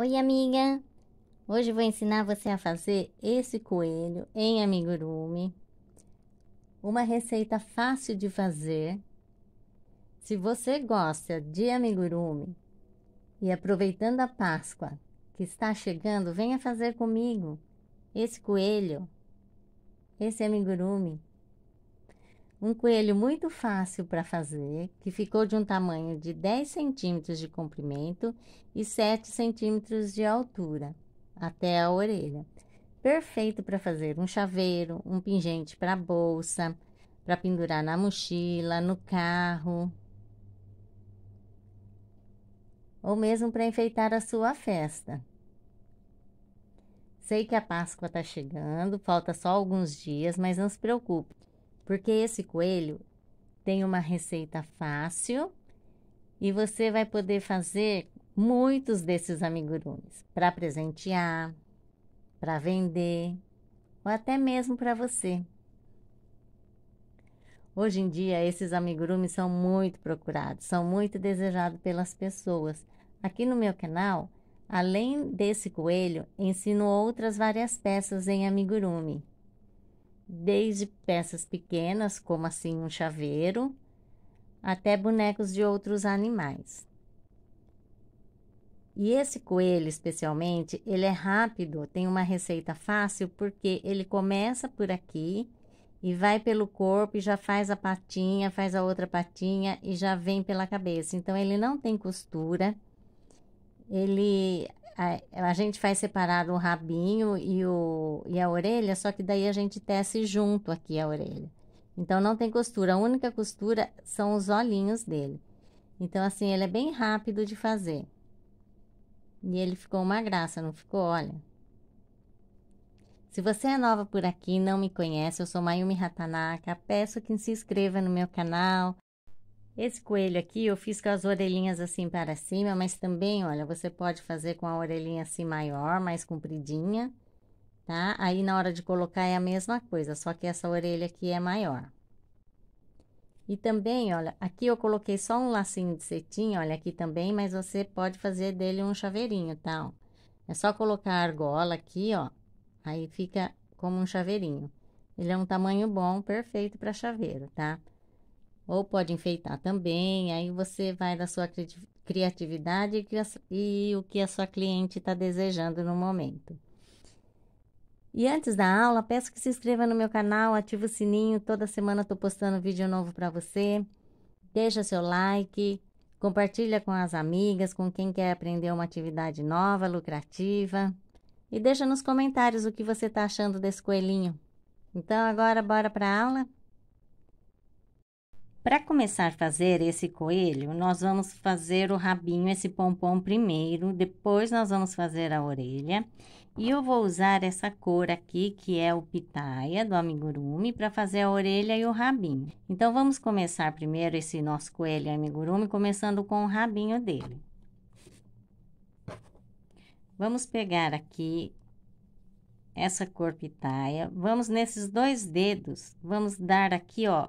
Oi, amiga! Hoje vou ensinar você a fazer esse coelho em amigurumi. Uma receita fácil de fazer. Se você gosta de amigurumi e aproveitando a Páscoa que está chegando, venha fazer comigo esse coelho, esse amigurumi um coelho muito fácil para fazer, que ficou de um tamanho de 10 centímetros de comprimento e 7 centímetros de altura, até a orelha. Perfeito para fazer um chaveiro, um pingente para bolsa, para pendurar na mochila, no carro, ou mesmo para enfeitar a sua festa. Sei que a Páscoa está chegando, falta só alguns dias, mas não se preocupe. Porque esse coelho tem uma receita fácil e você vai poder fazer muitos desses amigurumis para presentear, para vender ou até mesmo para você. Hoje em dia, esses amigurumis são muito procurados, são muito desejados pelas pessoas. Aqui no meu canal, além desse coelho, ensino outras várias peças em amigurumi desde peças pequenas, como assim um chaveiro, até bonecos de outros animais. E esse coelho, especialmente, ele é rápido, tem uma receita fácil, porque ele começa por aqui e vai pelo corpo e já faz a patinha, faz a outra patinha e já vem pela cabeça. Então ele não tem costura. Ele a, a gente faz separado o rabinho e, o, e a orelha, só que daí a gente tece junto aqui a orelha. Então não tem costura, a única costura são os olhinhos dele. Então assim, ele é bem rápido de fazer. E ele ficou uma graça, não ficou? Olha. Se você é nova por aqui e não me conhece, eu sou Mayumi Ratanaka. Peço que se inscreva no meu canal, esse coelho aqui eu fiz com as orelhinhas assim para cima, mas também, olha, você pode fazer com a orelhinha assim maior, mais compridinha, tá? Aí na hora de colocar é a mesma coisa, só que essa orelha aqui é maior. E também, olha, aqui eu coloquei só um lacinho de cetim, olha aqui também, mas você pode fazer dele um chaveirinho, tá? É só colocar a argola aqui, ó, aí fica como um chaveirinho. Ele é um tamanho bom, perfeito para chaveiro, tá? Tá? Ou pode enfeitar também, aí você vai da sua cri criatividade e o que a sua cliente está desejando no momento. E antes da aula, peço que se inscreva no meu canal, ative o sininho, toda semana estou postando vídeo novo para você. Deixa seu like, compartilha com as amigas, com quem quer aprender uma atividade nova, lucrativa. E deixa nos comentários o que você está achando desse coelhinho. Então agora bora para a aula? Para começar a fazer esse coelho, nós vamos fazer o rabinho, esse pompom primeiro, depois nós vamos fazer a orelha. E eu vou usar essa cor aqui, que é o pitaia do amigurumi, para fazer a orelha e o rabinho. Então, vamos começar primeiro esse nosso coelho amigurumi, começando com o rabinho dele. Vamos pegar aqui essa cor pitaia, vamos nesses dois dedos, vamos dar aqui, ó,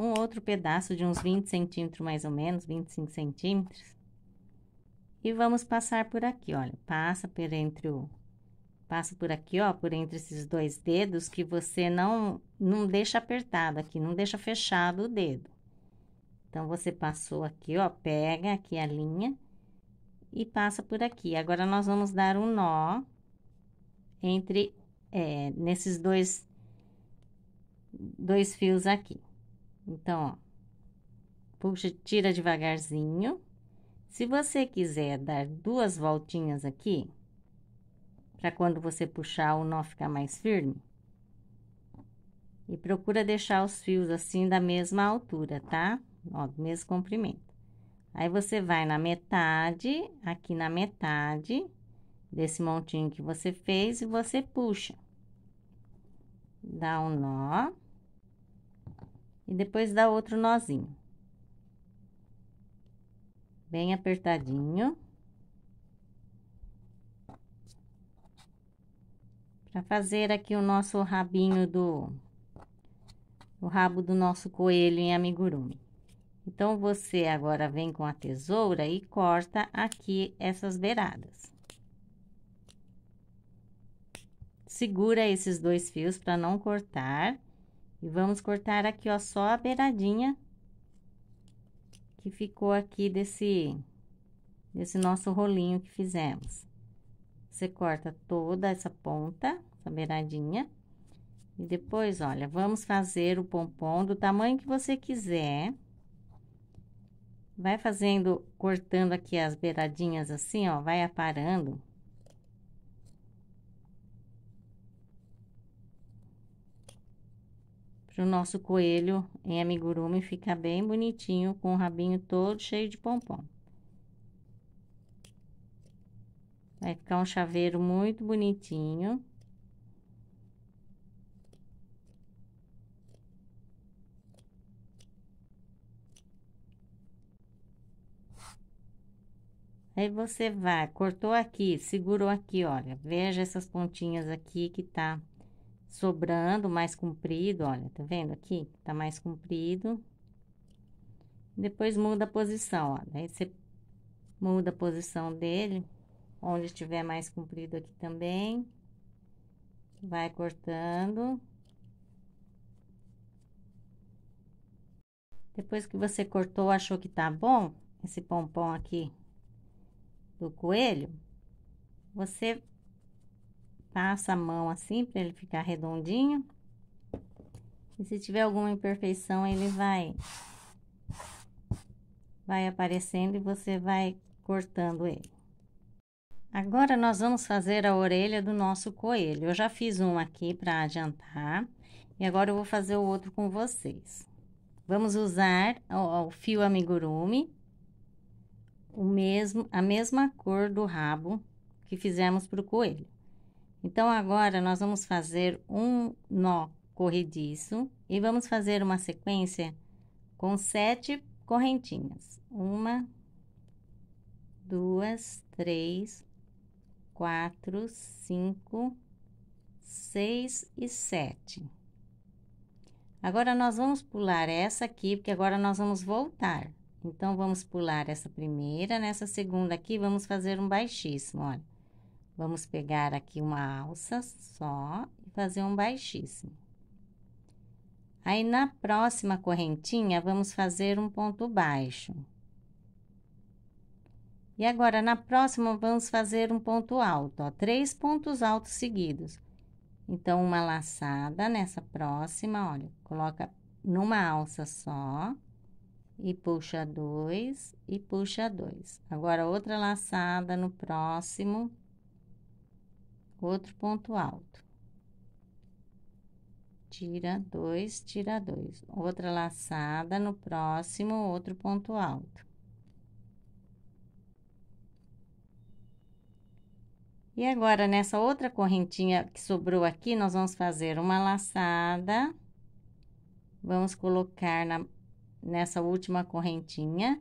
um outro pedaço de uns 20 centímetros mais ou menos, 25 centímetros. E vamos passar por aqui, olha, passa por entre o... Passa por aqui, ó, por entre esses dois dedos que você não, não deixa apertado aqui, não deixa fechado o dedo. Então, você passou aqui, ó, pega aqui a linha e passa por aqui. Agora, nós vamos dar um nó entre, é, nesses dois, dois fios aqui. Então, ó, puxa, tira devagarzinho. Se você quiser dar duas voltinhas aqui, para quando você puxar o nó ficar mais firme. E procura deixar os fios assim da mesma altura, tá? Ó, do mesmo comprimento. Aí você vai na metade, aqui na metade desse montinho que você fez e você puxa. Dá um nó e depois dá outro nozinho. Bem apertadinho. Para fazer aqui o nosso rabinho do... O rabo do nosso coelho em amigurumi. Então, você agora vem com a tesoura e corta aqui essas beiradas. Segura esses dois fios para não cortar. E vamos cortar aqui, ó, só a beiradinha que ficou aqui desse, desse nosso rolinho que fizemos. Você corta toda essa ponta, essa beiradinha. E depois, olha, vamos fazer o pompom do tamanho que você quiser. Vai fazendo, cortando aqui as beiradinhas assim, ó, vai aparando. o nosso coelho em amigurumi ficar bem bonitinho, com o rabinho todo cheio de pompom. Vai ficar um chaveiro muito bonitinho. Aí você vai, cortou aqui, segurou aqui, olha, veja essas pontinhas aqui que tá sobrando mais comprido, olha, tá vendo aqui? Tá mais comprido. Depois muda a posição, ó. Daí você muda a posição dele, onde estiver mais comprido aqui também. Vai cortando. Depois que você cortou, achou que tá bom, esse pompom aqui do coelho, você Passa a mão assim para ele ficar redondinho. E se tiver alguma imperfeição, ele vai vai aparecendo e você vai cortando ele. Agora nós vamos fazer a orelha do nosso coelho. Eu já fiz um aqui para adiantar e agora eu vou fazer o outro com vocês. Vamos usar o, o fio amigurumi, o mesmo, a mesma cor do rabo que fizemos para o coelho. Então, agora nós vamos fazer um nó corrediço e vamos fazer uma sequência com sete correntinhas. Uma, duas, três, quatro, cinco, seis e sete. Agora, nós vamos pular essa aqui, porque agora nós vamos voltar. Então, vamos pular essa primeira, nessa segunda aqui, vamos fazer um baixíssimo, olha. Vamos pegar aqui uma alça só e fazer um baixíssimo. Aí, na próxima correntinha, vamos fazer um ponto baixo. E agora, na próxima, vamos fazer um ponto alto, ó, três pontos altos seguidos. Então, uma laçada nessa próxima, olha, coloca numa alça só e puxa dois e puxa dois. Agora, outra laçada no próximo outro ponto alto. Tira dois, tira dois. Outra laçada no próximo, outro ponto alto. E agora, nessa outra correntinha que sobrou aqui, nós vamos fazer uma laçada. Vamos colocar na, nessa última correntinha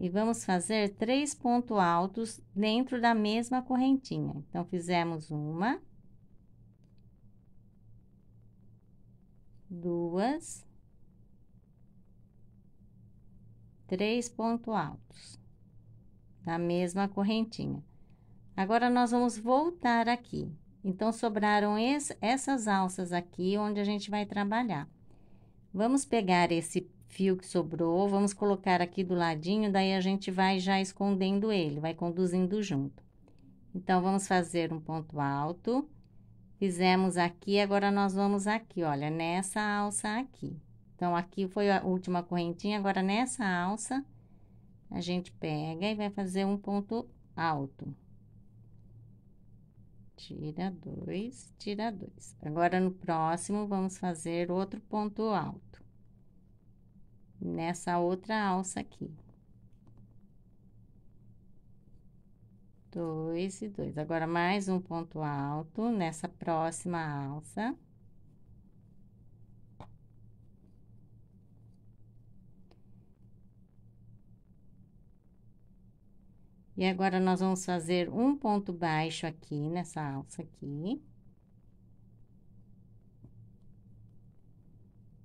e vamos fazer três pontos altos dentro da mesma correntinha. Então, fizemos uma, duas, três pontos altos na mesma correntinha. Agora, nós vamos voltar aqui. Então, sobraram esse, essas alças aqui, onde a gente vai trabalhar. Vamos pegar esse fio que sobrou, vamos colocar aqui do ladinho, daí a gente vai já escondendo ele, vai conduzindo junto. Então, vamos fazer um ponto alto. Fizemos aqui, agora nós vamos aqui, olha, nessa alça aqui. Então, aqui foi a última correntinha, agora nessa alça, a gente pega e vai fazer um ponto alto. Tira dois, tira dois. Agora, no próximo, vamos fazer outro ponto alto nessa outra alça aqui. Dois e dois. Agora, mais um ponto alto nessa próxima alça. E agora, nós vamos fazer um ponto baixo aqui, nessa alça aqui.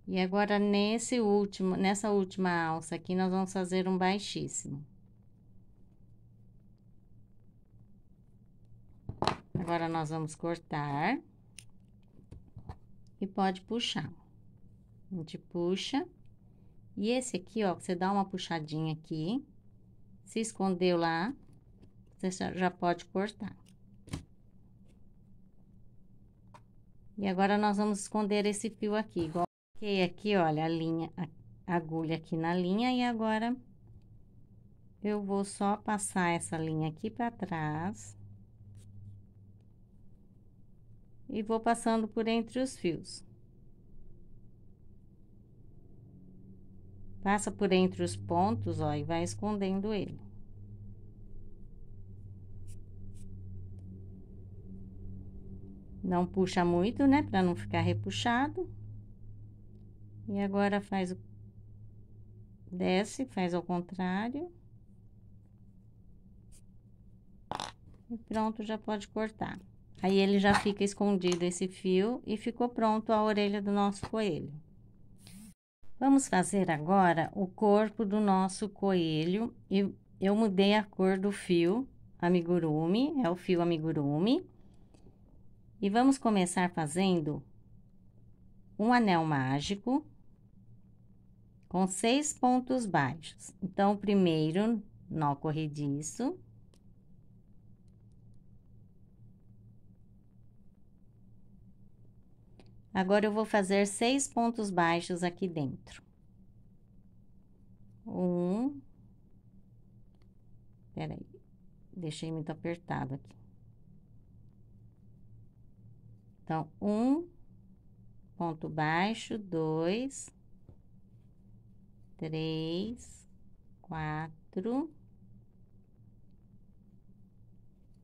E agora, nesse último, nessa última alça aqui, nós vamos fazer um baixíssimo. Agora, nós vamos cortar e pode puxar. A gente puxa. E esse aqui, ó, você dá uma puxadinha aqui, se escondeu lá, você já pode cortar. E agora, nós vamos esconder esse fio aqui, igual. Coloquei aqui, olha, a linha, a agulha aqui na linha e agora eu vou só passar essa linha aqui para trás. E vou passando por entre os fios. Passa por entre os pontos, ó, e vai escondendo ele. Não puxa muito, né, para não ficar repuxado. E agora faz desce, faz ao contrário. E pronto, já pode cortar. Aí ele já fica escondido esse fio e ficou pronto a orelha do nosso coelho. Vamos fazer agora o corpo do nosso coelho e eu mudei a cor do fio amigurumi, é o fio amigurumi. E vamos começar fazendo um anel mágico com seis pontos baixos. Então, primeiro nó corrediço. Agora, eu vou fazer seis pontos baixos aqui dentro. Um. Peraí, deixei muito apertado aqui. Então, um ponto baixo, dois três, quatro,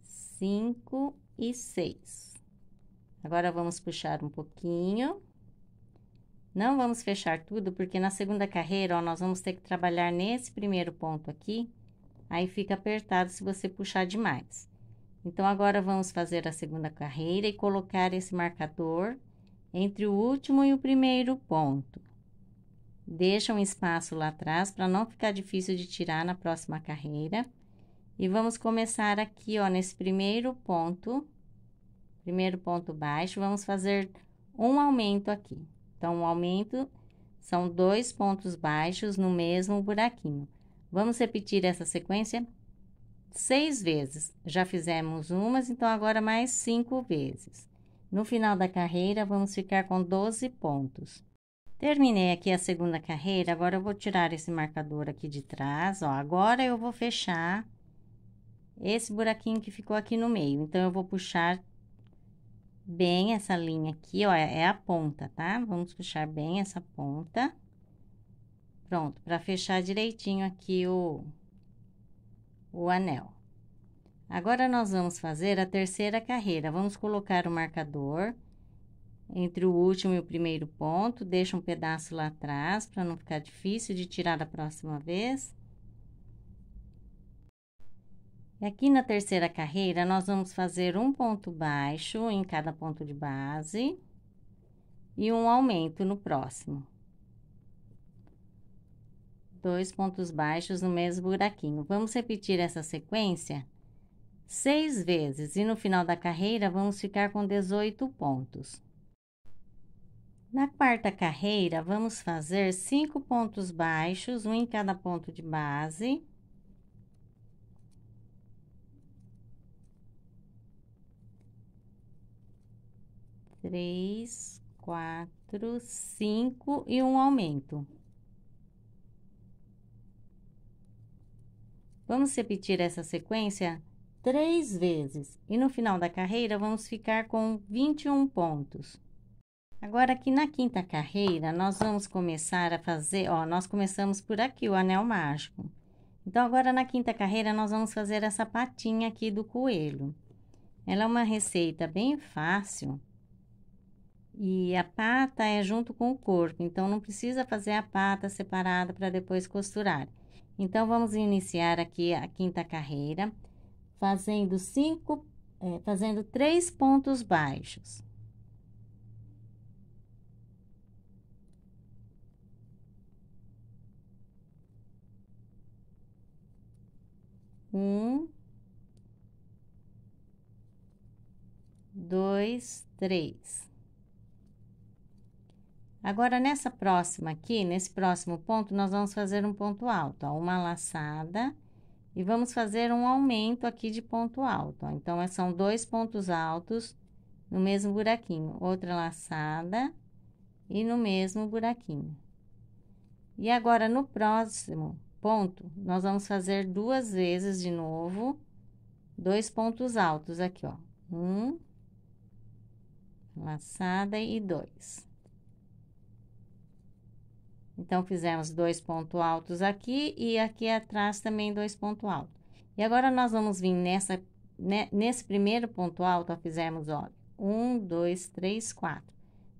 cinco e seis. Agora, vamos puxar um pouquinho. Não vamos fechar tudo, porque na segunda carreira, ó, nós vamos ter que trabalhar nesse primeiro ponto aqui. Aí, fica apertado se você puxar demais. Então, agora vamos fazer a segunda carreira e colocar esse marcador entre o último e o primeiro ponto. Deixa um espaço lá atrás para não ficar difícil de tirar na próxima carreira. E vamos começar aqui, ó, nesse primeiro ponto, primeiro ponto baixo, vamos fazer um aumento aqui. Então, um aumento são dois pontos baixos no mesmo buraquinho. Vamos repetir essa sequência seis vezes. Já fizemos umas, então agora mais cinco vezes. No final da carreira, vamos ficar com 12 pontos. Terminei aqui a segunda carreira, agora eu vou tirar esse marcador aqui de trás, ó. Agora eu vou fechar esse buraquinho que ficou aqui no meio. Então, eu vou puxar bem essa linha aqui, ó, é, é a ponta, tá? Vamos puxar bem essa ponta. Pronto, para fechar direitinho aqui o, o anel. Agora, nós vamos fazer a terceira carreira. Vamos colocar o marcador entre o último e o primeiro ponto, deixa um pedaço lá atrás para não ficar difícil de tirar da próxima vez. E aqui na terceira carreira, nós vamos fazer um ponto baixo em cada ponto de base e um aumento no próximo. Dois pontos baixos no mesmo buraquinho. Vamos repetir essa sequência seis vezes e no final da carreira vamos ficar com 18 pontos. Na quarta carreira, vamos fazer cinco pontos baixos, um em cada ponto de base. Três, quatro, cinco e um aumento. Vamos repetir essa sequência três vezes e no final da carreira vamos ficar com 21 pontos. Agora, aqui na quinta carreira, nós vamos começar a fazer, ó, nós começamos por aqui, o anel mágico. Então, agora na quinta carreira, nós vamos fazer essa patinha aqui do coelho. Ela é uma receita bem fácil. E a pata é junto com o corpo, então não precisa fazer a pata separada para depois costurar. Então, vamos iniciar aqui a quinta carreira, fazendo cinco, é, fazendo três pontos baixos. Um, dois, três. Agora, nessa próxima aqui, nesse próximo ponto, nós vamos fazer um ponto alto, ó, uma laçada e vamos fazer um aumento aqui de ponto alto. Ó. Então, é, são dois pontos altos no mesmo buraquinho, outra laçada e no mesmo buraquinho. E agora, no próximo ponto, nós vamos fazer duas vezes de novo, dois pontos altos aqui, ó. Um, laçada e dois. Então, fizemos dois pontos altos aqui e aqui atrás também dois pontos altos. E agora, nós vamos vir nessa, né, nesse primeiro ponto alto, ó, fizemos, ó, um, dois, três, quatro.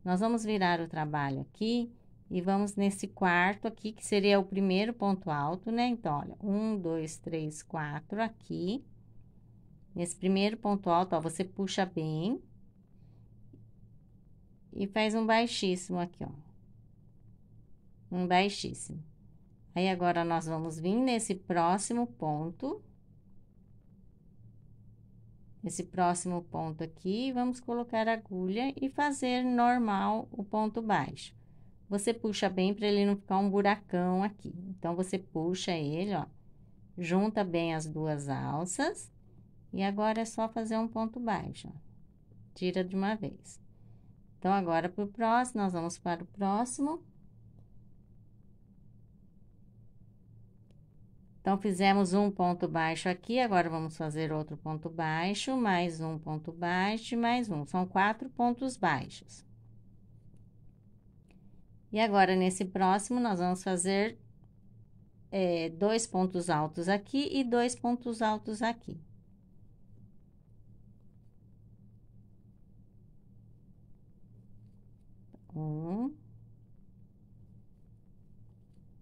Nós vamos virar o trabalho aqui e vamos nesse quarto aqui, que seria o primeiro ponto alto, né? Então, olha, um, dois, três, quatro aqui. Nesse primeiro ponto alto, ó, você puxa bem. E faz um baixíssimo aqui, ó. Um baixíssimo. Aí, agora, nós vamos vir nesse próximo ponto. Nesse próximo ponto aqui, vamos colocar agulha e fazer normal o ponto baixo. Você puxa bem para ele não ficar um buracão aqui. Então, você puxa ele, ó. Junta bem as duas alças. E agora é só fazer um ponto baixo, ó. Tira de uma vez. Então, agora para o próximo, nós vamos para o próximo. Então, fizemos um ponto baixo aqui, agora vamos fazer outro ponto baixo, mais um ponto baixo, mais um. São quatro pontos baixos. E agora, nesse próximo, nós vamos fazer é, dois pontos altos aqui e dois pontos altos aqui. Um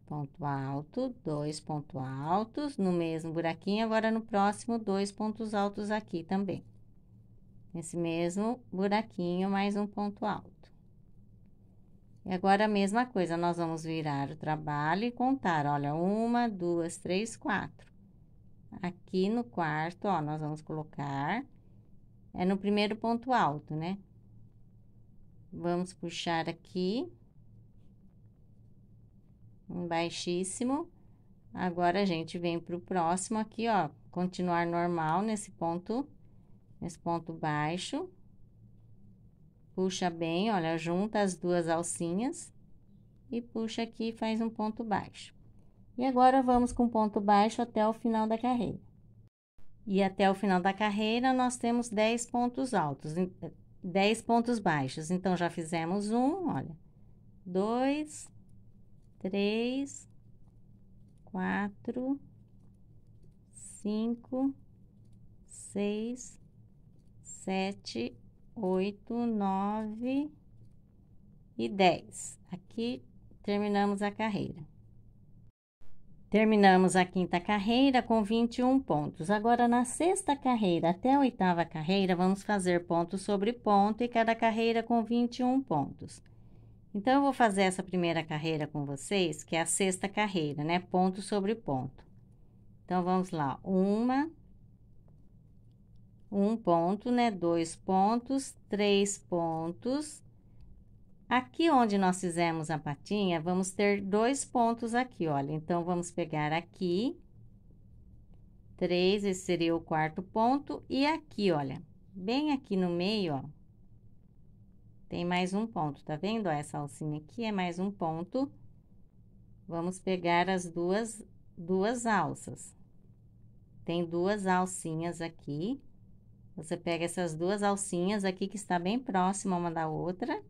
ponto alto, dois pontos altos no mesmo buraquinho, agora no próximo, dois pontos altos aqui também. Nesse mesmo buraquinho, mais um ponto alto. E agora a mesma coisa, nós vamos virar o trabalho e contar, olha, uma, duas, três, quatro. Aqui no quarto, ó, nós vamos colocar, é no primeiro ponto alto, né? Vamos puxar aqui, um baixíssimo. Agora a gente vem pro próximo aqui, ó, continuar normal nesse ponto, nesse ponto baixo. Puxa bem, olha, junta as duas alcinhas e puxa aqui e faz um ponto baixo. E agora vamos com ponto baixo até o final da carreira. E até o final da carreira nós temos 10 pontos altos, 10 pontos baixos. Então já fizemos um, olha. 2 3 4 5 6 7 8, 9 e 10. Aqui terminamos a carreira. Terminamos a quinta carreira com 21 pontos. Agora, na sexta carreira até a oitava carreira, vamos fazer ponto sobre ponto e cada carreira com 21 pontos. Então, eu vou fazer essa primeira carreira com vocês, que é a sexta carreira, né? Ponto sobre ponto. Então, vamos lá. Uma, um ponto, né? Dois pontos, três pontos. Aqui onde nós fizemos a patinha, vamos ter dois pontos aqui, olha. Então, vamos pegar aqui, três, esse seria o quarto ponto. E aqui, olha, bem aqui no meio, ó, tem mais um ponto, tá vendo? essa alcinha aqui é mais um ponto. Vamos pegar as duas, duas alças. Tem duas alcinhas aqui. Você pega essas duas alcinhas aqui, que está bem próxima uma da outra.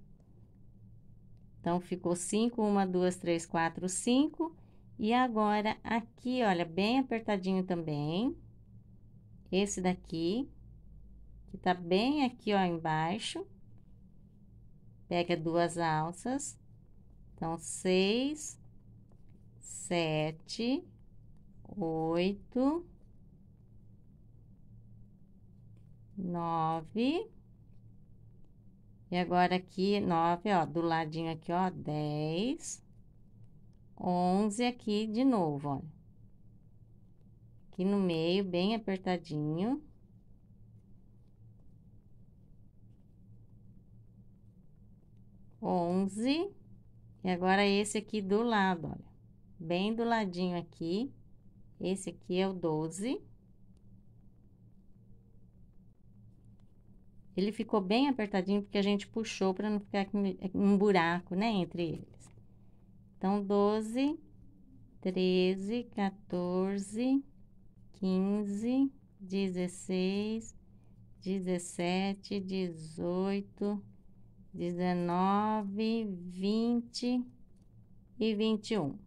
Então, ficou cinco, uma, duas, três, quatro, cinco. E agora, aqui, olha, bem apertadinho também. Esse daqui, que tá bem aqui, ó, embaixo. Pega duas alças. Então, seis, sete, oito, nove. E agora aqui, nove, ó, do ladinho aqui, ó, dez. Onze aqui de novo, olha. Aqui no meio, bem apertadinho. Onze. E agora esse aqui do lado, olha. Bem do ladinho aqui. Esse aqui é o doze. Ele ficou bem apertadinho porque a gente puxou para não ficar um buraco, né, entre eles. Então, 12, 13, 14, 15, 16, 17, 18, 19, 20 e 21.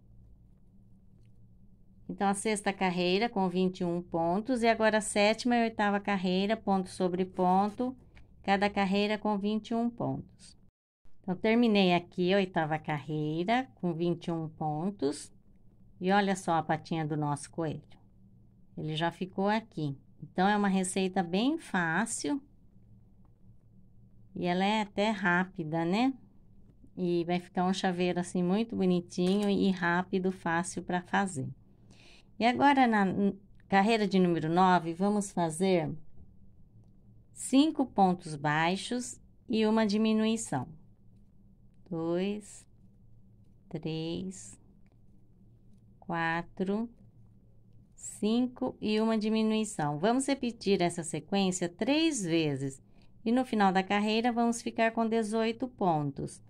Então, a sexta carreira com 21 pontos e agora a sétima e oitava carreira, ponto sobre ponto, cada carreira com 21 pontos. Então, terminei aqui a oitava carreira com 21 pontos. E olha só a patinha do nosso coelho. Ele já ficou aqui. Então, é uma receita bem fácil. E ela é até rápida, né? E vai ficar um chaveiro assim muito bonitinho e rápido, fácil para fazer. E agora na carreira de número 9, vamos fazer cinco pontos baixos e uma diminuição. Dois, três, quatro, cinco e uma diminuição. Vamos repetir essa sequência três vezes e no final da carreira vamos ficar com 18 pontos.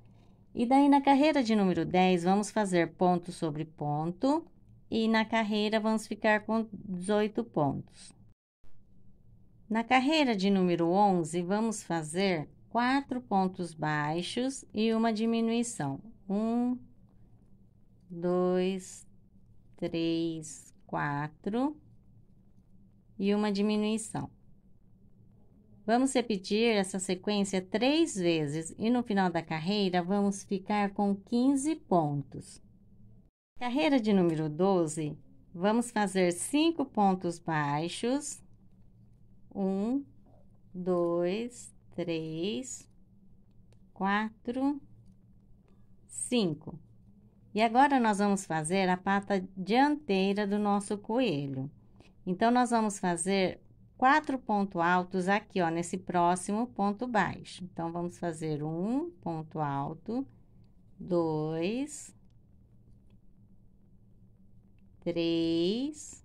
E daí na carreira de número 10 vamos fazer ponto sobre ponto e na carreira vamos ficar com 18 pontos. Na carreira de número 11, vamos fazer quatro pontos baixos e uma diminuição. Um, dois, três, quatro e uma diminuição. Vamos repetir essa sequência três vezes e no final da carreira vamos ficar com 15 pontos. Carreira de número 12, vamos fazer cinco pontos baixos um, dois, três, quatro, cinco. E agora nós vamos fazer a pata dianteira do nosso coelho. Então, nós vamos fazer quatro pontos altos aqui, ó, nesse próximo ponto baixo. Então, vamos fazer um ponto alto, dois, três,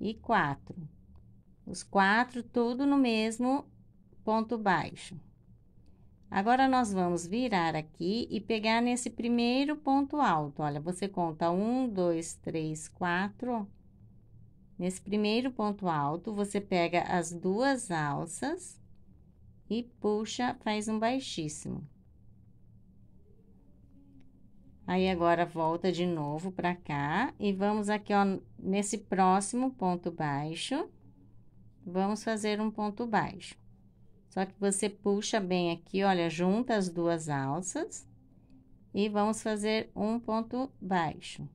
e quatro. Os quatro tudo no mesmo ponto baixo. Agora, nós vamos virar aqui e pegar nesse primeiro ponto alto. Olha, você conta um, dois, três, quatro. Nesse primeiro ponto alto, você pega as duas alças e puxa, faz um baixíssimo. Aí, agora, volta de novo para cá e vamos aqui, ó, nesse próximo ponto baixo, vamos fazer um ponto baixo. Só que você puxa bem aqui, olha, junta as duas alças e vamos fazer um ponto baixo.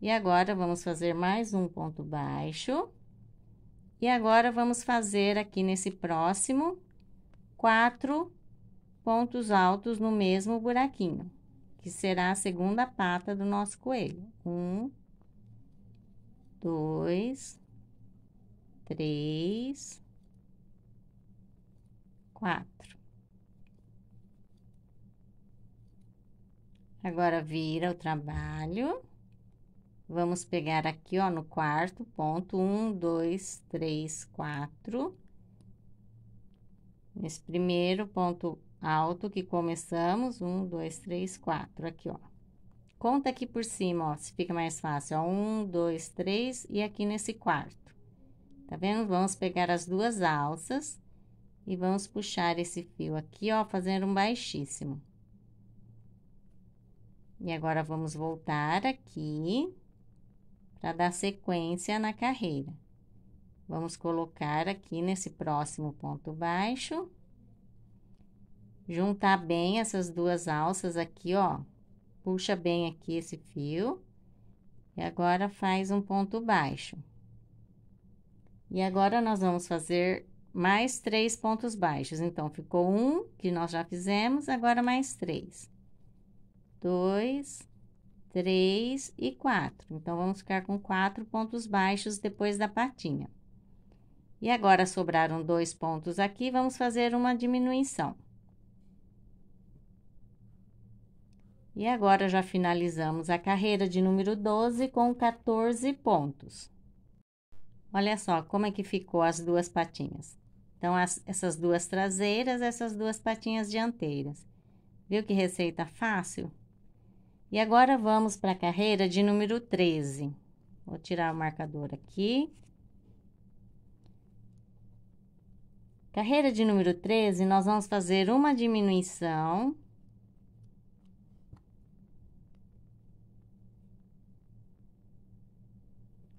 E agora, vamos fazer mais um ponto baixo. E agora, vamos fazer aqui nesse próximo, quatro pontos altos no mesmo buraquinho que será a segunda pata do nosso coelho. Um, dois, três, quatro. Agora, vira o trabalho. Vamos pegar aqui, ó, no quarto ponto, um, dois, três, quatro. Nesse primeiro ponto, alto que começamos. Um, dois, três, quatro. Aqui, ó. Conta aqui por cima, ó, se fica mais fácil. Ó, um, dois, três e aqui nesse quarto. Tá vendo? Vamos pegar as duas alças e vamos puxar esse fio aqui, ó, fazendo um baixíssimo. E agora, vamos voltar aqui para dar sequência na carreira. Vamos colocar aqui nesse próximo ponto baixo juntar bem essas duas alças aqui, ó. Puxa bem aqui esse fio. E agora faz um ponto baixo. E agora nós vamos fazer mais três pontos baixos. Então, ficou um que nós já fizemos, agora mais três. Dois, três e quatro. Então, vamos ficar com quatro pontos baixos depois da patinha. E agora sobraram dois pontos aqui, vamos fazer uma diminuição. E agora já finalizamos a carreira de número 12 com 14 pontos. Olha só como é que ficou as duas patinhas. Então, as, essas duas traseiras, essas duas patinhas dianteiras. Viu que receita fácil? E agora vamos para a carreira de número 13. Vou tirar o marcador aqui. Carreira de número 13, nós vamos fazer uma diminuição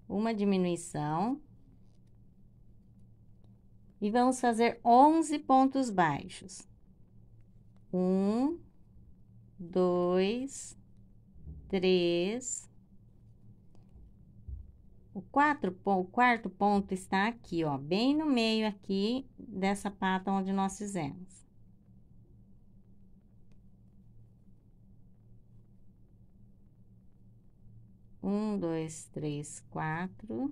uma diminuição. E vamos fazer 11 pontos baixos. Um, dois, três. O, quatro, o quarto ponto está aqui, ó, bem no meio aqui dessa pata onde nós fizemos. um, dois, três, quatro,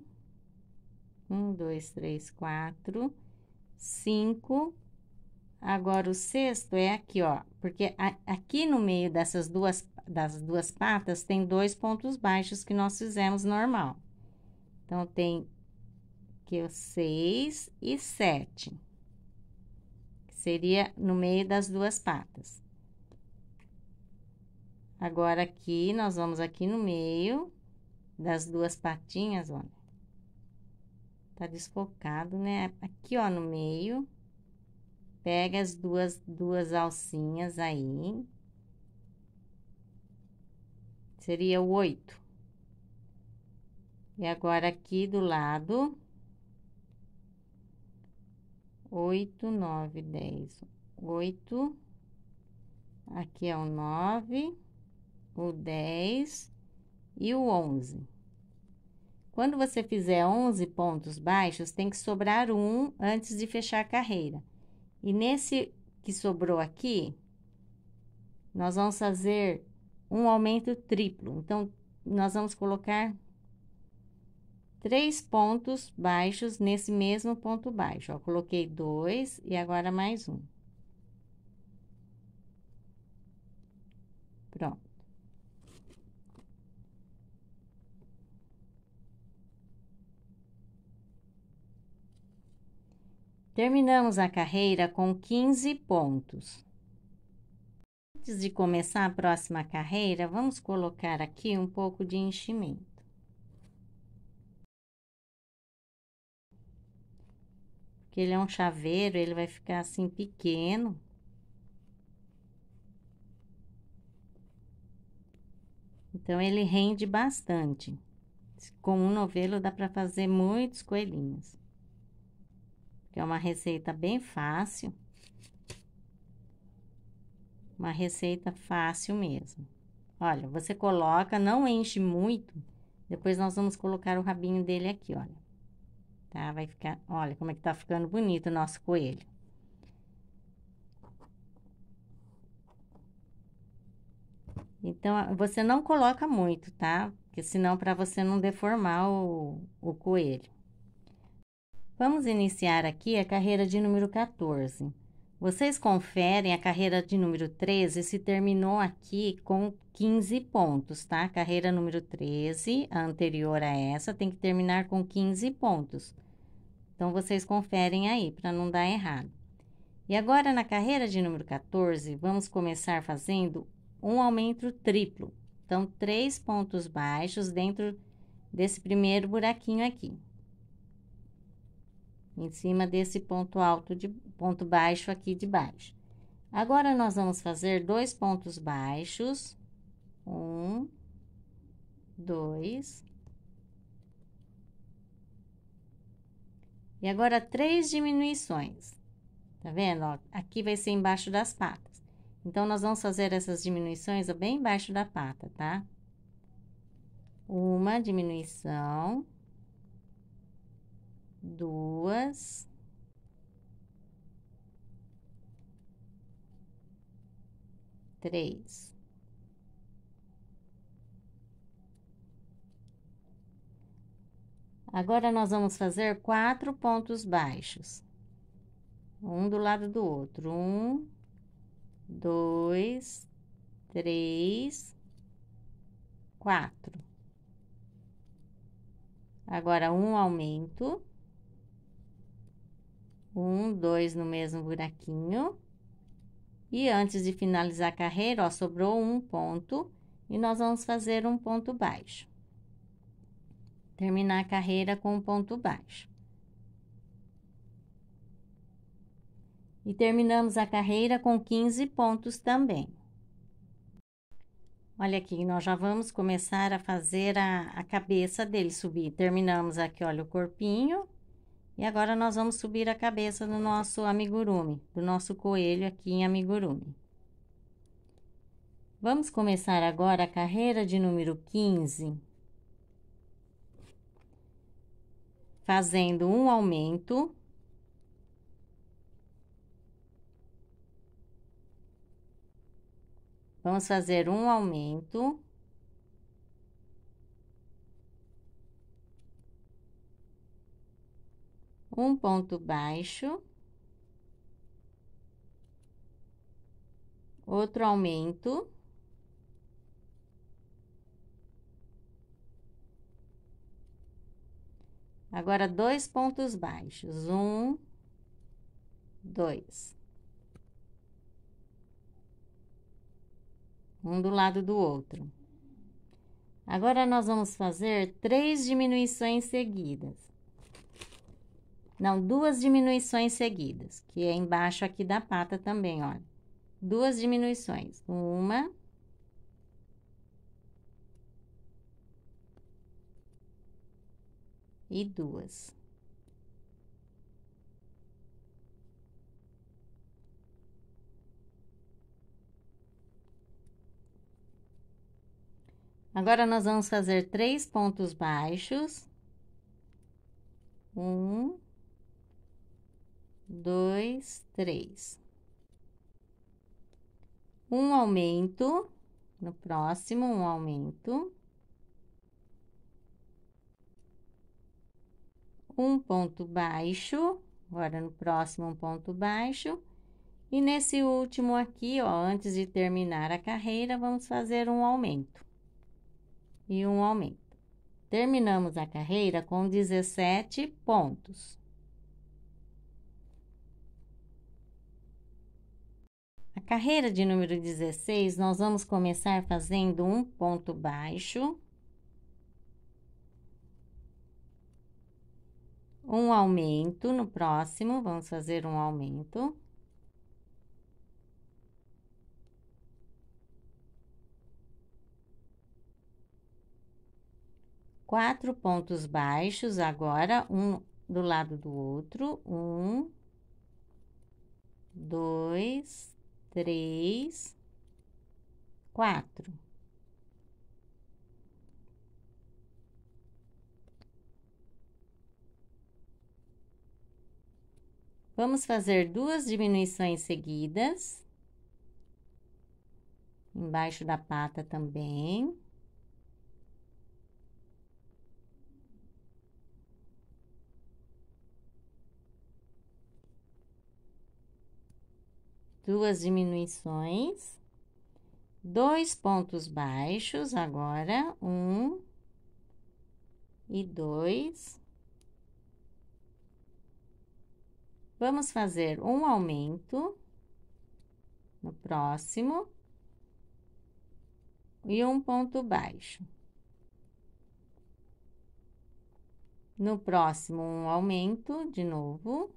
um, dois, três, quatro, cinco. Agora, o sexto é aqui, ó, porque a, aqui no meio dessas duas, das duas patas tem dois pontos baixos que nós fizemos normal. Então, tem que o seis e sete, que seria no meio das duas patas. Agora, aqui, nós vamos aqui no meio, das duas patinhas, olha. Tá desfocado, né? Aqui, ó, no meio. Pega as duas, duas alcinhas aí. Seria o oito. E agora aqui do lado. Oito, nove, dez. Oito. Aqui é o nove. O dez e o 11? Quando você fizer 11 pontos baixos, tem que sobrar um antes de fechar a carreira. E nesse que sobrou aqui, nós vamos fazer um aumento triplo. Então, nós vamos colocar três pontos baixos nesse mesmo ponto baixo. Ó, coloquei dois e agora mais um. Terminamos a carreira com 15 pontos. Antes de começar a próxima carreira, vamos colocar aqui um pouco de enchimento. Porque ele é um chaveiro, ele vai ficar assim pequeno. Então, ele rende bastante. Com um novelo dá para fazer muitos coelhinhos que é uma receita bem fácil. Uma receita fácil mesmo. Olha, você coloca, não enche muito. Depois nós vamos colocar o rabinho dele aqui, olha. Tá? Vai ficar, olha como é que tá ficando bonito o nosso coelho. Então, você não coloca muito, tá? Porque senão para você não deformar o, o coelho. Vamos iniciar aqui a carreira de número 14. Vocês conferem a carreira de número 13 se terminou aqui com 15 pontos, tá? Carreira número 13, a anterior a essa, tem que terminar com 15 pontos. Então, vocês conferem aí para não dar errado. E agora, na carreira de número 14, vamos começar fazendo um aumento triplo. Então, três pontos baixos dentro desse primeiro buraquinho aqui em cima desse ponto alto de ponto baixo aqui de baixo. Agora nós vamos fazer dois pontos baixos. Um, dois. E agora três diminuições. Tá vendo? Ó, aqui vai ser embaixo das patas. Então, nós vamos fazer essas diminuições ó, bem embaixo da pata, tá? Uma diminuição duas, três. Agora, nós vamos fazer quatro pontos baixos, um do lado do outro. Um, dois, três, quatro. Agora, um aumento. Um, dois no mesmo buraquinho. E antes de finalizar a carreira, ó, sobrou um ponto e nós vamos fazer um ponto baixo. Terminar a carreira com um ponto baixo. E terminamos a carreira com 15 pontos também. Olha aqui, nós já vamos começar a fazer a, a cabeça dele subir. Terminamos aqui, olha, o corpinho. E agora nós vamos subir a cabeça do nosso amigurumi, do nosso coelho aqui em amigurumi. Vamos começar agora a carreira de número 15, fazendo um aumento. Vamos fazer um aumento. um ponto baixo, outro aumento. Agora, dois pontos baixos. Um, dois. Um do lado do outro. Agora, nós vamos fazer três diminuições seguidas. Não, duas diminuições seguidas, que é embaixo aqui da pata também, olha. Duas diminuições. Uma. E duas. Agora, nós vamos fazer três pontos baixos. Um dois, três. Um aumento, no próximo, um aumento. Um ponto baixo, agora no próximo, um ponto baixo. E nesse último aqui, ó, antes de terminar a carreira, vamos fazer um aumento. E um aumento. Terminamos a carreira com 17 pontos. carreira de número 16, nós vamos começar fazendo um ponto baixo, um aumento no próximo, vamos fazer um aumento. Quatro pontos baixos agora, um do lado do outro, um, dois, três, quatro. Vamos fazer duas diminuições seguidas, embaixo da pata também. duas diminuições, dois pontos baixos agora, um e dois. Vamos fazer um aumento no próximo e um ponto baixo. No próximo, um aumento de novo.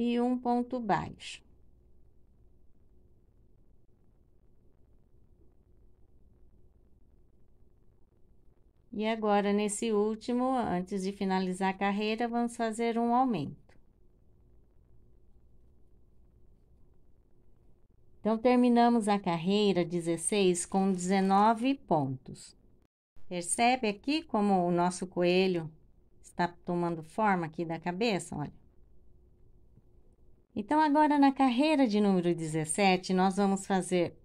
e um ponto baixo. E agora, nesse último, antes de finalizar a carreira, vamos fazer um aumento. Então, terminamos a carreira 16 com 19 pontos. Percebe aqui como o nosso coelho está tomando forma aqui da cabeça? Olha. Então, agora na carreira de número 17, nós vamos fazer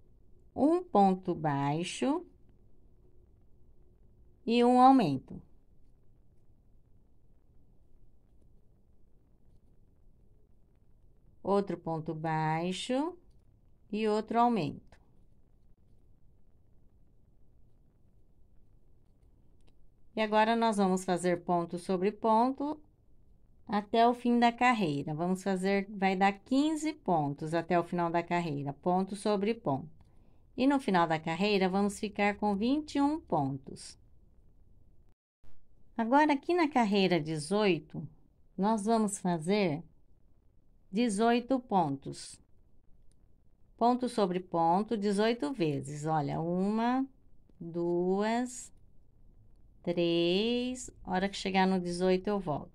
um ponto baixo e um aumento. Outro ponto baixo e outro aumento. E agora nós vamos fazer ponto sobre ponto até o fim da carreira. Vamos fazer, vai dar 15 pontos até o final da carreira, ponto sobre ponto. E no final da carreira, vamos ficar com 21 pontos. Agora, aqui na carreira 18, nós vamos fazer 18 pontos. Ponto sobre ponto, 18 vezes. Olha, uma, duas, três. A hora que chegar no 18, eu volto.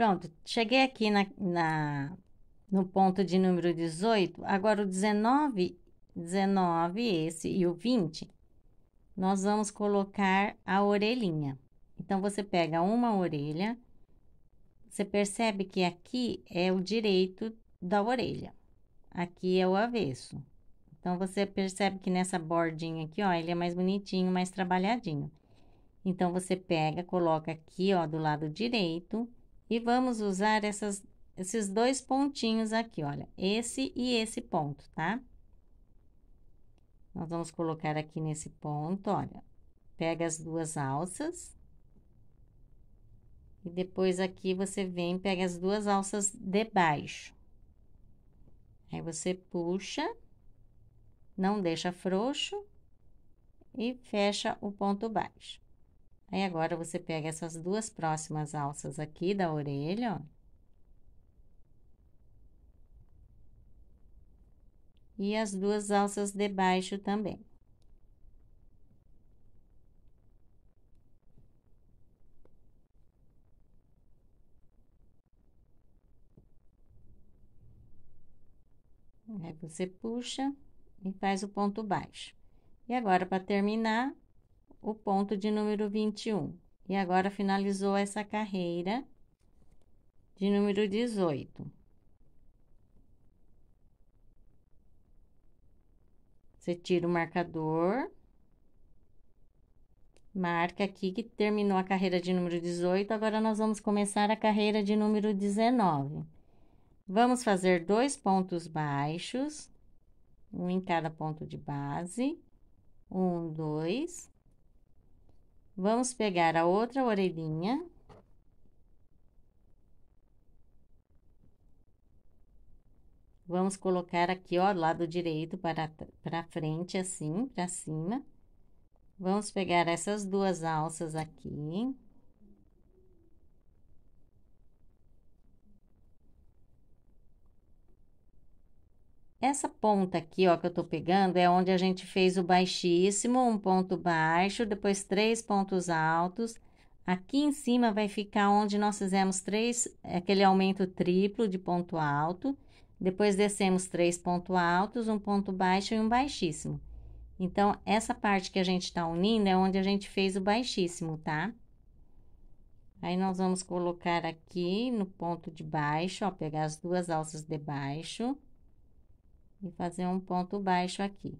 Pronto, cheguei aqui na, na, no ponto de número 18. Agora, o 19, 19, esse e o 20, nós vamos colocar a orelhinha. Então, você pega uma orelha, você percebe que aqui é o direito da orelha, aqui é o avesso. Então, você percebe que nessa bordinha aqui, ó, ele é mais bonitinho, mais trabalhadinho. Então, você pega, coloca aqui, ó, do lado direito e vamos usar essas, esses dois pontinhos aqui, olha, esse e esse ponto, tá? Nós vamos colocar aqui nesse ponto, olha, pega as duas alças. E depois aqui você vem, pega as duas alças de baixo. Aí você puxa, não deixa frouxo e fecha o ponto baixo. Aí agora você pega essas duas próximas alças aqui da orelha, ó. E as duas alças de baixo também. Aí você puxa e faz o ponto baixo. E agora, para terminar, o ponto de número 21. E agora finalizou essa carreira de número 18. Você tira o marcador, marca aqui que terminou a carreira de número 18. Agora nós vamos começar a carreira de número 19. Vamos fazer dois pontos baixos, um em cada ponto de base. Um, dois. Vamos pegar a outra orelhinha. Vamos colocar aqui, ó, lado direito para, para frente, assim, para cima. Vamos pegar essas duas alças aqui. Essa ponta aqui, ó, que eu tô pegando é onde a gente fez o baixíssimo, um ponto baixo, depois três pontos altos. Aqui em cima vai ficar onde nós fizemos três, aquele aumento triplo de ponto alto. Depois descemos três pontos altos, um ponto baixo e um baixíssimo. Então, essa parte que a gente tá unindo é onde a gente fez o baixíssimo, tá? Aí, nós vamos colocar aqui no ponto de baixo, ó, pegar as duas alças de baixo e fazer um ponto baixo aqui.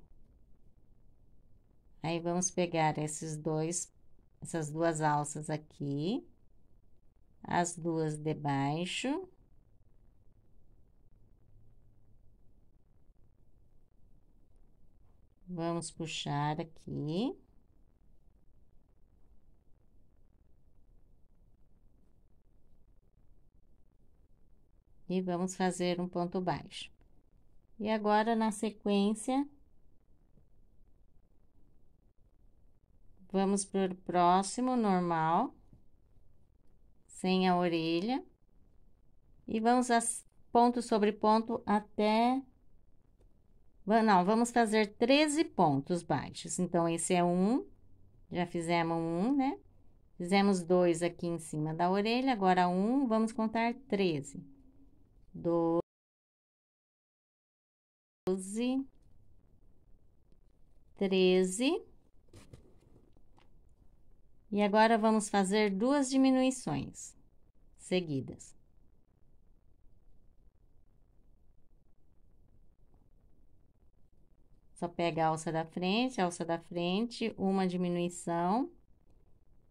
Aí, vamos pegar esses dois, essas duas alças aqui, as duas de baixo. Vamos puxar aqui. E vamos fazer um ponto baixo. E agora, na sequência, vamos para o próximo normal, sem a orelha, e vamos a ponto sobre ponto até. Não, vamos fazer 13 pontos baixos. Então, esse é um, já fizemos um, né? Fizemos dois aqui em cima da orelha, agora um, vamos contar 13. dois 12, 13 E agora vamos fazer duas diminuições seguidas. Só pega a alça da frente, alça da frente, uma diminuição.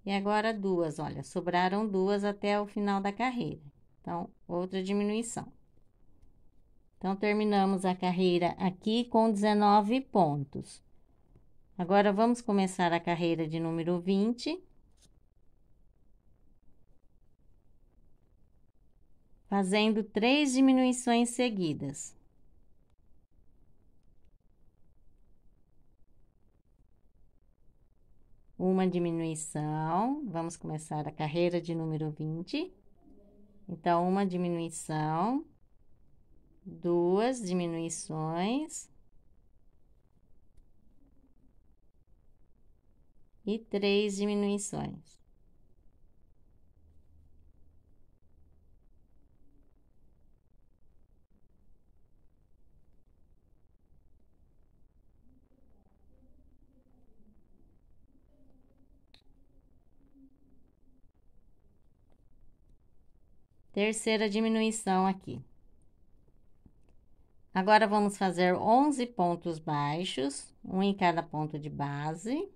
E agora duas, olha, sobraram duas até o final da carreira. Então, outra diminuição. Então, terminamos a carreira aqui com 19 pontos. Agora, vamos começar a carreira de número 20. Fazendo três diminuições seguidas. Uma diminuição, vamos começar a carreira de número 20. Então, uma diminuição duas diminuições e três diminuições. Terceira diminuição aqui. Agora, vamos fazer 11 pontos baixos, um em cada ponto de base.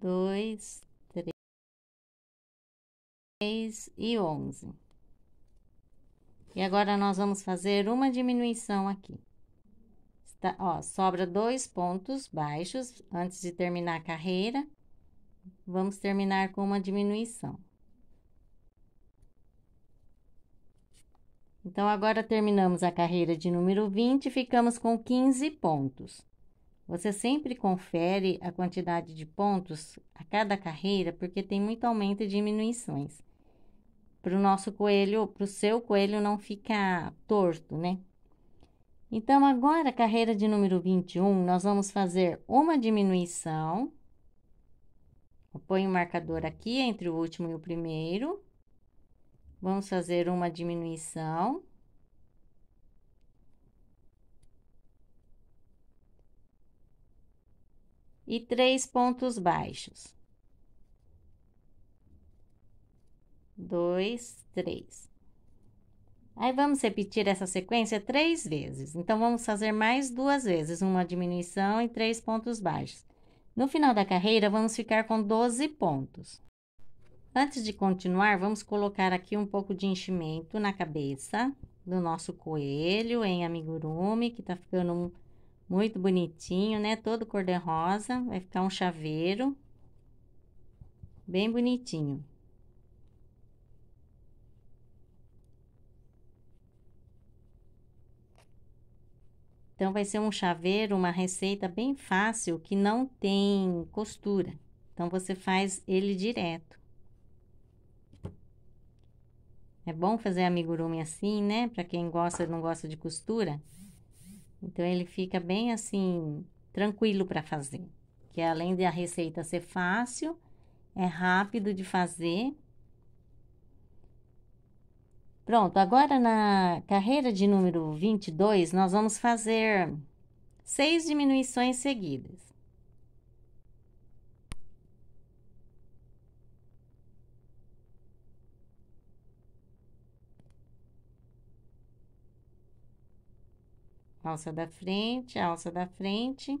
Dois, três e onze. E agora, nós vamos fazer uma diminuição aqui. Está, ó, sobra dois pontos baixos antes de terminar a carreira. Vamos terminar com uma diminuição. Então, agora terminamos a carreira de número 20 e ficamos com 15 pontos. Você sempre confere a quantidade de pontos a cada carreira, porque tem muito aumento e diminuições. Para o nosso coelho, para o seu coelho não ficar torto, né? Então, agora, carreira de número 21, nós vamos fazer uma diminuição. Eu ponho o marcador aqui entre o último e o primeiro. Vamos fazer uma diminuição. E três pontos baixos. Dois, três. Aí, vamos repetir essa sequência três vezes. Então, vamos fazer mais duas vezes, uma diminuição e três pontos baixos. No final da carreira, vamos ficar com 12 pontos. Antes de continuar, vamos colocar aqui um pouco de enchimento na cabeça do nosso coelho em amigurumi, que tá ficando muito bonitinho, né? Todo cor de rosa, vai ficar um chaveiro bem bonitinho. Então, vai ser um chaveiro, uma receita bem fácil que não tem costura. Então, você faz ele direto. É bom fazer amigurumi assim, né? Para quem gosta não gosta de costura. Então ele fica bem assim, tranquilo para fazer. Que além da receita ser fácil, é rápido de fazer. Pronto, agora na carreira de número 22, nós vamos fazer seis diminuições seguidas. alça da frente, alça da frente.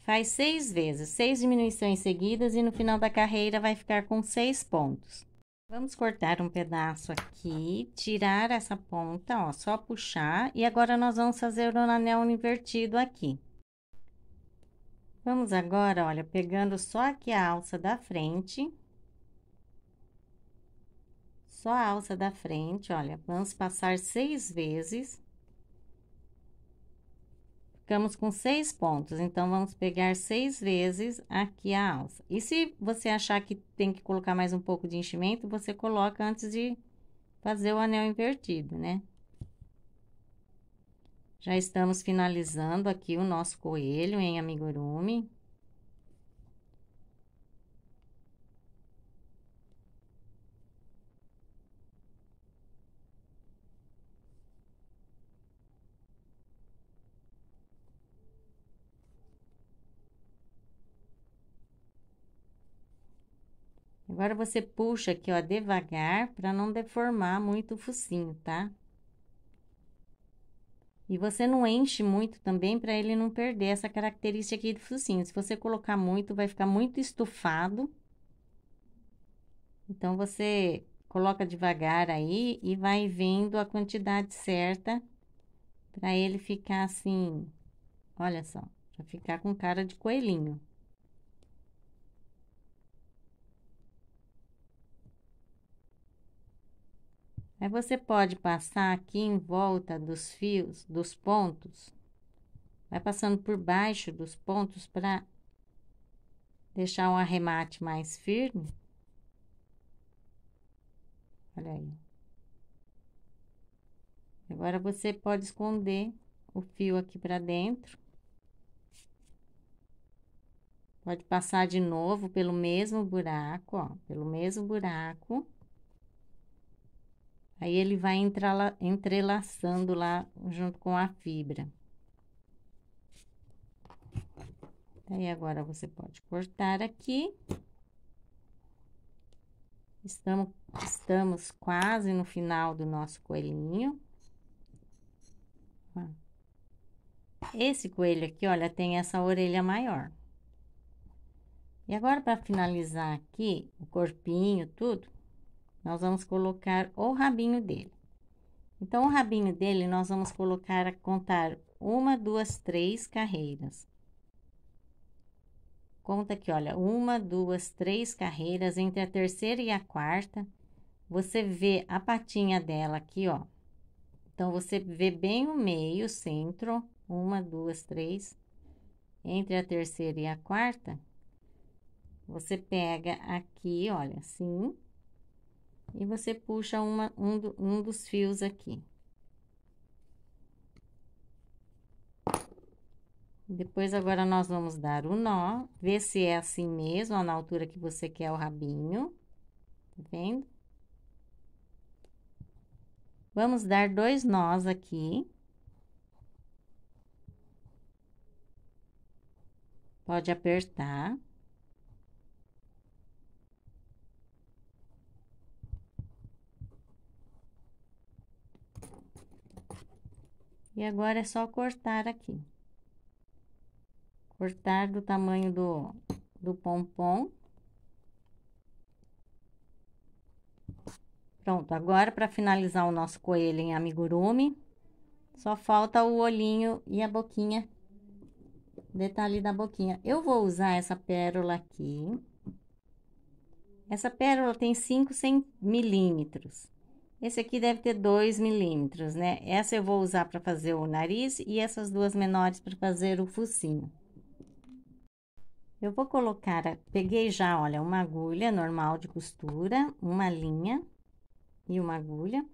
Faz seis vezes, seis diminuições seguidas e no final da carreira vai ficar com seis pontos. Vamos cortar um pedaço aqui, tirar essa ponta, ó, só puxar. E agora, nós vamos fazer o anel invertido aqui. Vamos agora, olha, pegando só aqui a alça da frente só a alça da frente, olha, vamos passar seis vezes. Ficamos com seis pontos, então vamos pegar seis vezes aqui a alça. E se você achar que tem que colocar mais um pouco de enchimento, você coloca antes de fazer o anel invertido, né? Já estamos finalizando aqui o nosso coelho em amigurumi. Agora você puxa aqui, ó, devagar, para não deformar muito o focinho, tá? E você não enche muito também para ele não perder essa característica aqui do focinho. Se você colocar muito, vai ficar muito estufado. Então, você coloca devagar aí e vai vendo a quantidade certa para ele ficar assim. Olha só, para ficar com cara de coelhinho. Aí você pode passar aqui em volta dos fios, dos pontos, vai passando por baixo dos pontos para deixar um arremate mais firme. Olha aí. Agora você pode esconder o fio aqui para dentro. Pode passar de novo pelo mesmo buraco, ó, pelo mesmo buraco. Aí ele vai entrelaçando lá junto com a fibra. Aí agora você pode cortar aqui. Estamos, estamos quase no final do nosso coelhinho. Esse coelho aqui, olha, tem essa orelha maior. E agora, para finalizar aqui, o corpinho, tudo, nós vamos colocar o rabinho dele. Então, o rabinho dele, nós vamos colocar, contar uma, duas, três carreiras. Conta aqui, olha, uma, duas, três carreiras entre a terceira e a quarta. Você vê a patinha dela aqui, ó. Então, você vê bem o meio, centro, uma, duas, três. Entre a terceira e a quarta, você pega aqui, olha, assim, e você puxa uma, um, do, um dos fios aqui. Depois, agora, nós vamos dar o nó, ver se é assim mesmo, na altura que você quer o rabinho, tá vendo? Vamos dar dois nós aqui. Pode apertar. E agora é só cortar aqui. Cortar do tamanho do, do pompom. Pronto, agora para finalizar o nosso coelho em amigurumi, só falta o olhinho e a boquinha, detalhe da boquinha. Eu vou usar essa pérola aqui. Essa pérola tem 5 milímetros. Esse aqui deve ter 2 milímetros, né? Essa eu vou usar para fazer o nariz e essas duas menores para fazer o focinho. Eu vou colocar, peguei já, olha, uma agulha normal de costura, uma linha e uma agulha.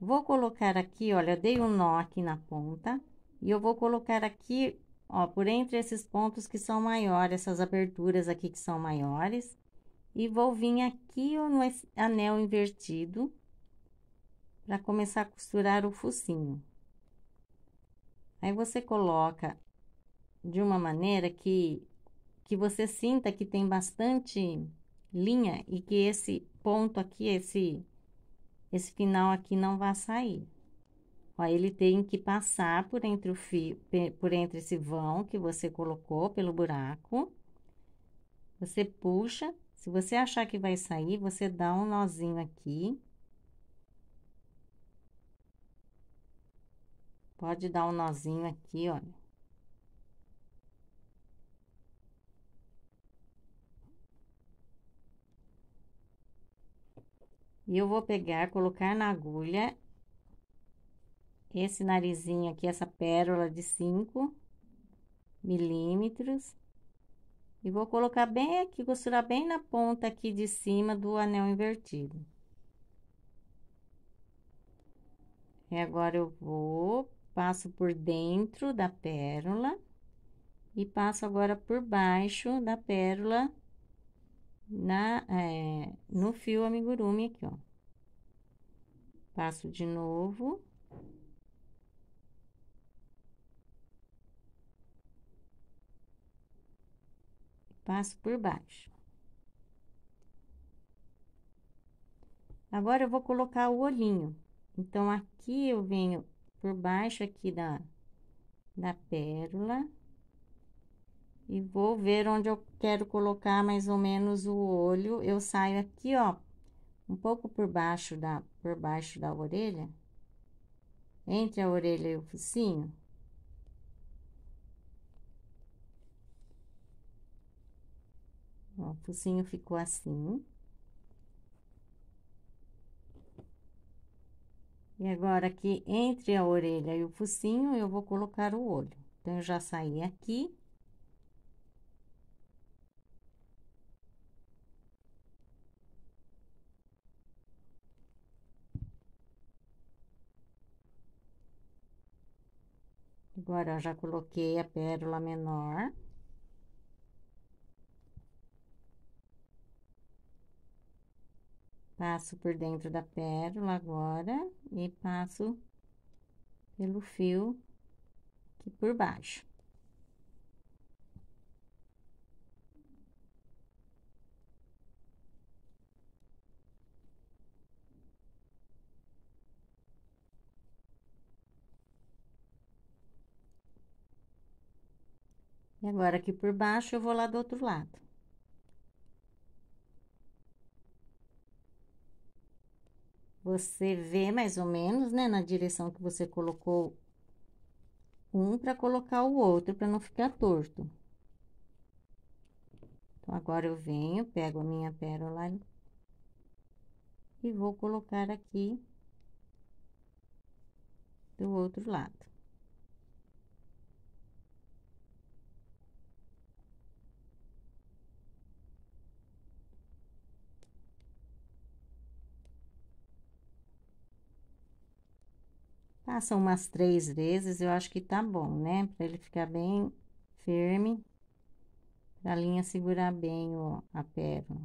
Vou colocar aqui, olha, eu dei um nó aqui na ponta e eu vou colocar aqui, ó, por entre esses pontos que são maiores, essas aberturas aqui que são maiores. E vou vir aqui no anel invertido para começar a costurar o focinho. Aí você coloca de uma maneira que, que você sinta que tem bastante linha e que esse ponto aqui, esse, esse final aqui não vai sair. Ó, ele tem que passar por entre, o fio, por entre esse vão que você colocou pelo buraco. Você puxa, se você achar que vai sair, você dá um nozinho aqui Pode dar um nozinho aqui, olha. E eu vou pegar, colocar na agulha esse narizinho aqui, essa pérola de 5 milímetros. E vou colocar bem aqui, costurar bem na ponta aqui de cima do anel invertido. E agora eu vou Passo por dentro da pérola e passo agora por baixo da pérola na, é, no fio amigurumi aqui, ó. Passo de novo. Passo por baixo. Agora, eu vou colocar o olhinho. Então, aqui eu venho por baixo aqui da, da pérola. E vou ver onde eu quero colocar mais ou menos o olho. Eu saio aqui, ó, um pouco por baixo da, por baixo da orelha. Entre a orelha e o focinho. Ó, o focinho ficou assim. E agora, aqui entre a orelha e o focinho, eu vou colocar o olho. Então, eu já saí aqui. Agora, eu já coloquei a pérola menor. Passo por dentro da pérola agora e passo pelo fio aqui por baixo. E agora, aqui por baixo, eu vou lá do outro lado. você vê mais ou menos, né, na direção que você colocou um para colocar o outro para não ficar torto. Então, agora eu venho, pego a minha pérola e vou colocar aqui do outro lado. Passa ah, umas três vezes, eu acho que tá bom, né? Pra ele ficar bem firme, pra linha segurar bem o, a pérola.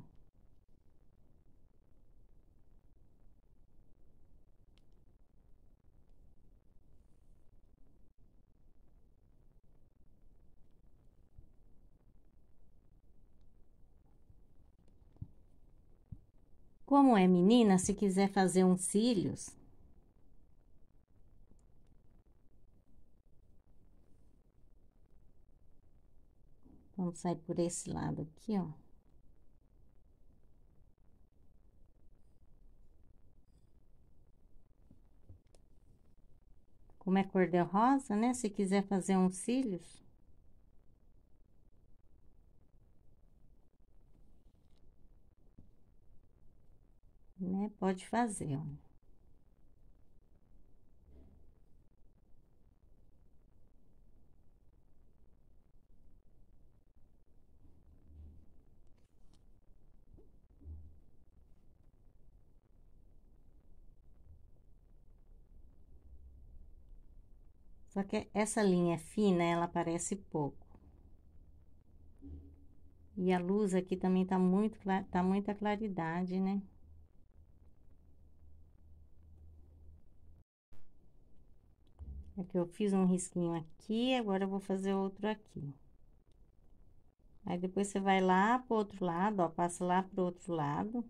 Como é menina, se quiser fazer uns cílios, Então, sai por esse lado aqui, ó. Como é cor de rosa, né? Se quiser fazer uns cílios. Né? Pode fazer, ó. Só que essa linha fina, ela aparece pouco. E a luz aqui também tá muito tá muita claridade, né? aqui é eu fiz um risquinho aqui, agora eu vou fazer outro aqui. Aí depois você vai lá pro outro lado, ó, passa lá pro outro lado.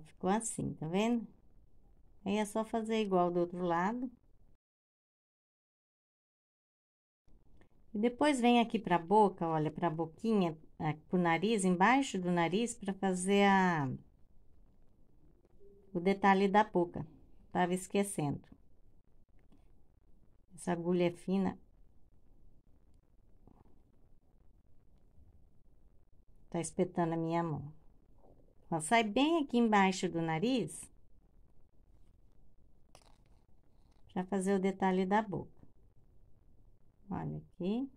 ficou assim, tá vendo? Aí é só fazer igual do outro lado. E depois vem aqui pra boca, olha, pra boquinha, pro nariz, embaixo do nariz, pra fazer a... O detalhe da boca. Tava esquecendo. Essa agulha é fina. Tá espetando a minha mão. Ó, sai bem aqui embaixo do nariz. Pra fazer o detalhe da boca. Olha aqui.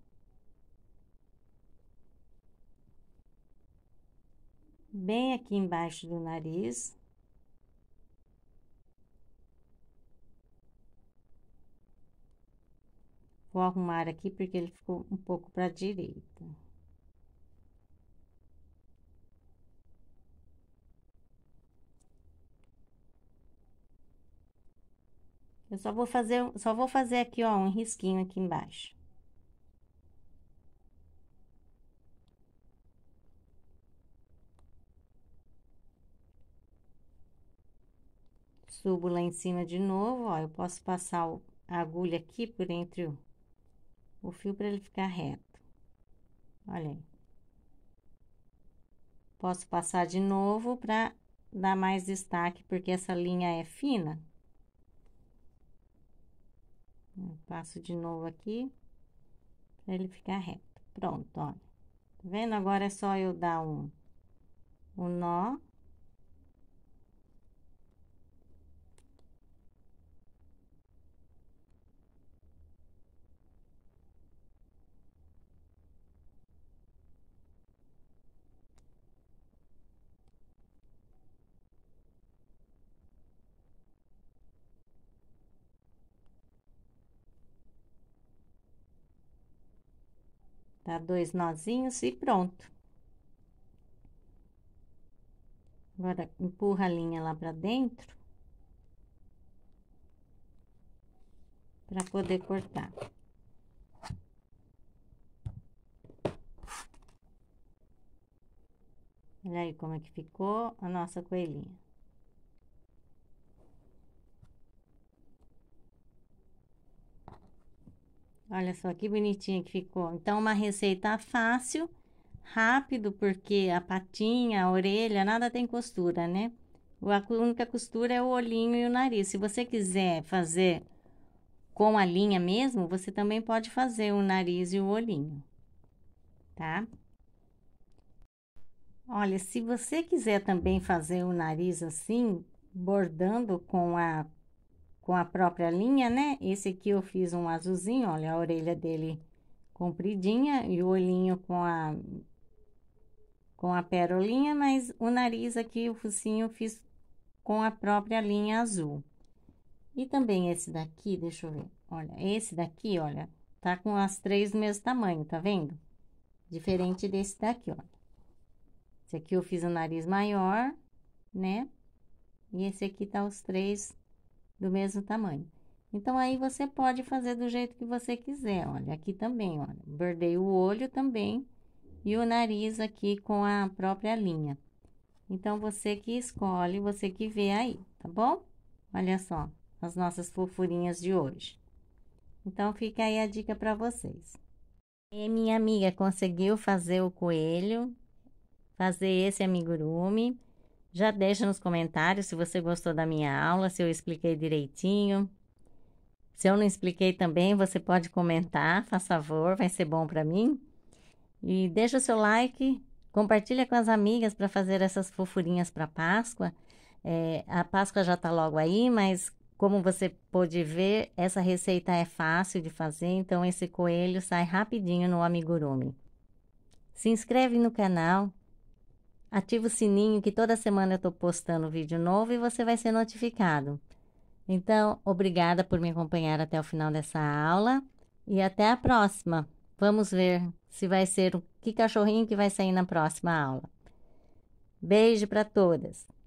Bem aqui embaixo do nariz. Vou arrumar aqui porque ele ficou um pouco para direita. Eu só vou fazer, só vou fazer aqui, ó, um risquinho aqui embaixo. Subo lá em cima de novo, ó, eu posso passar a agulha aqui por entre o, o fio para ele ficar reto. Olha aí. Posso passar de novo para dar mais destaque, porque essa linha é fina. Passo de novo aqui, pra ele ficar reto. Pronto, olha. Tá vendo? Agora é só eu dar um, um nó Dá dois nozinhos e pronto. Agora, empurra a linha lá pra dentro. Pra poder cortar. Olha aí como é que ficou a nossa coelhinha. Olha só que bonitinha que ficou. Então, uma receita fácil, rápido, porque a patinha, a orelha, nada tem costura, né? A única costura é o olhinho e o nariz. Se você quiser fazer com a linha mesmo, você também pode fazer o nariz e o olhinho, tá? Olha, se você quiser também fazer o nariz assim, bordando com a com a própria linha, né? Esse aqui eu fiz um azulzinho, olha a orelha dele compridinha e o olhinho com a com a perolinha, mas o nariz aqui, o focinho, eu fiz com a própria linha azul. E também esse daqui, deixa eu ver, olha, esse daqui, olha, tá com as três do mesmo tamanho, tá vendo? Diferente desse daqui, olha. Esse aqui eu fiz o nariz maior, né? E esse aqui tá os três do mesmo tamanho. Então aí você pode fazer do jeito que você quiser, olha, aqui também, olha, bordei o olho também e o nariz aqui com a própria linha. Então você que escolhe, você que vê aí, tá bom? Olha só as nossas fofurinhas de hoje. Então fica aí a dica para vocês. E é, minha amiga conseguiu fazer o coelho, fazer esse amigurumi. Já deixa nos comentários se você gostou da minha aula, se eu expliquei direitinho. Se eu não expliquei também, você pode comentar, faz favor, vai ser bom para mim. E deixa o seu like, compartilha com as amigas para fazer essas fofurinhas para Páscoa. É, a Páscoa já está logo aí, mas como você pôde ver, essa receita é fácil de fazer, então esse coelho sai rapidinho no amigurumi. Se inscreve no canal, Ativa o sininho que toda semana eu estou postando vídeo novo e você vai ser notificado. Então, obrigada por me acompanhar até o final dessa aula e até a próxima. Vamos ver se vai ser o que cachorrinho que vai sair na próxima aula. Beijo para todas!